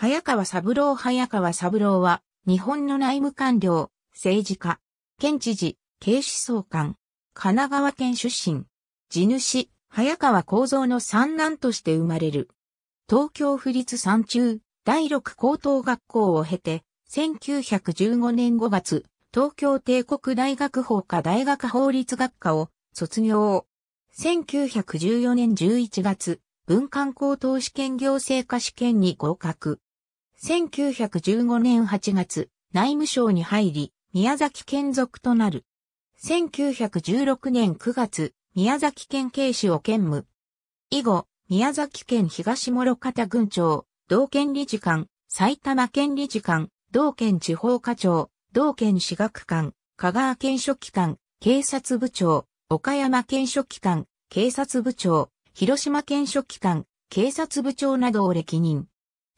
早川三郎早川三郎は、日本の内務官僚、政治家、県知事、警視総監、神奈川県出身、地主、早川幸三の三男として生まれる。東京府立三中、第六高等学校を経て、1915年5月、東京帝国大学法科大学法律学科を卒業。1914年11月、文官高等試験行政科試験に合格。1915年8月、内務省に入り、宮崎県属となる。1916年9月、宮崎県警視を兼務。以後、宮崎県東諸方郡庁、道県理事官、埼玉県理事官、道県地方課長、道県私学官、香川県書記官、警察部長、岡山県書記官、警察部長、広島県書記官、警察部長などを歴任。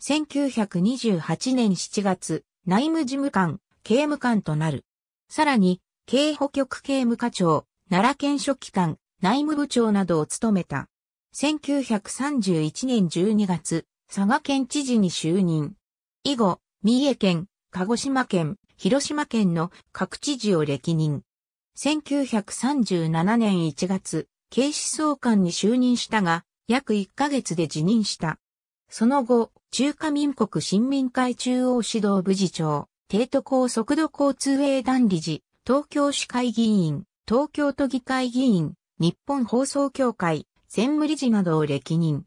1928年7月、内務事務官、刑務官となる。さらに、刑保局刑務課長、奈良県書記官、内務部長などを務めた。1931年12月、佐賀県知事に就任。以後、三重県、鹿児島県、広島県の各知事を歴任。1937年1月、警視総監に就任したが、約1ヶ月で辞任した。その後、中華民国新民会中央指導部次長、帝都高速度交通営団理事、東京市会議員、東京都議会議員、日本放送協会、専務理事などを歴任。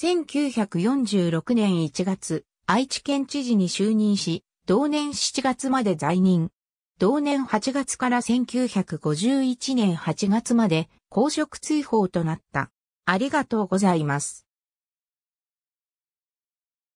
1946年1月、愛知県知事に就任し、同年7月まで在任。同年8月から1951年8月まで公職追放となった。ありがとうございます。